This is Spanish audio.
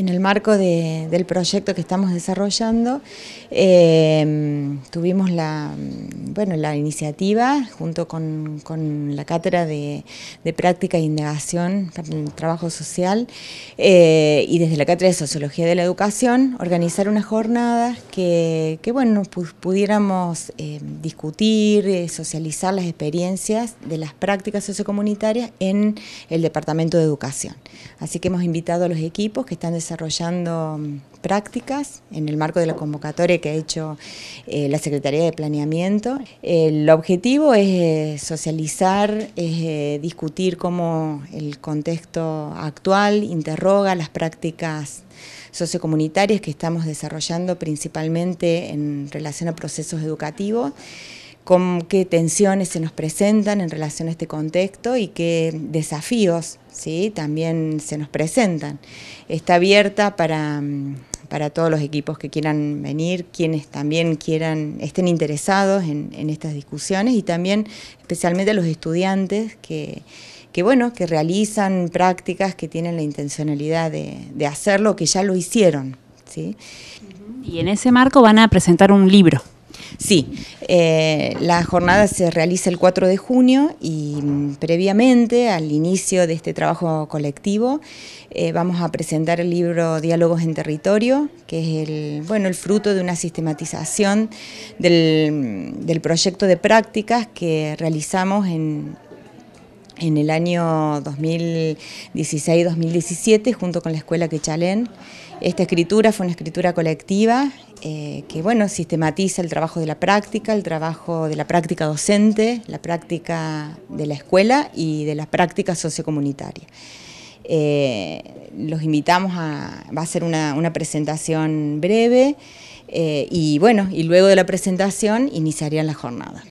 en el marco del proyecto que estamos desarrollando, eh, tuvimos la, bueno, la iniciativa junto con, la Cátedra de, de, Práctica e Indagación para el Trabajo Social eh, y desde la Cátedra de Sociología de la Educación, organizar unas jornadas que, que bueno, pudiéramos eh, discutir, eh, socializar las experiencias de las prácticas sociocomunitarias en el Departamento de Educación. Así que hemos invitado a los equipos que están desarrollando mm, prácticas en el marco de la convocatoria que ha hecho la Secretaría de Planeamiento el objetivo es eh, socializar, es eh, discutir cómo el contexto actual interroga las prácticas sociocomunitarias que estamos desarrollando principalmente en relación a procesos educativos qué tensiones se nos presentan en relación a este contexto y qué desafíos ¿sí? también se nos presentan. Está abierta para, mm, todos los equipos que quieran venir, quienes también quieran, estén interesados en, estas discusiones y también especialmente a los estudiantes que, bueno, que realizan prácticas que tienen la intencionalidad de, de hacerlo, que ya lo hicieron. ¿sí? Y en ese marco van a presentar un libro. Sí, eh, la jornada se realiza el 4 de junio y mm, previamente al inicio de este trabajo colectivo eh, vamos a presentar el libro Diálogos en Territorio, que es el, bueno, el fruto de una sistematización del, mm, del proyecto de prácticas que realizamos en en el año 2016-2017 junto con la Escuela Quechalén. Esta escritura fue una escritura colectiva eh, que bueno, sistematiza el trabajo de la práctica, el trabajo de la práctica docente, la práctica de la escuela y de la práctica sociocomunitaria. Eh, los invitamos a, va a ser una, presentación breve eh, y bueno, y luego de la presentación iniciarían la jornada.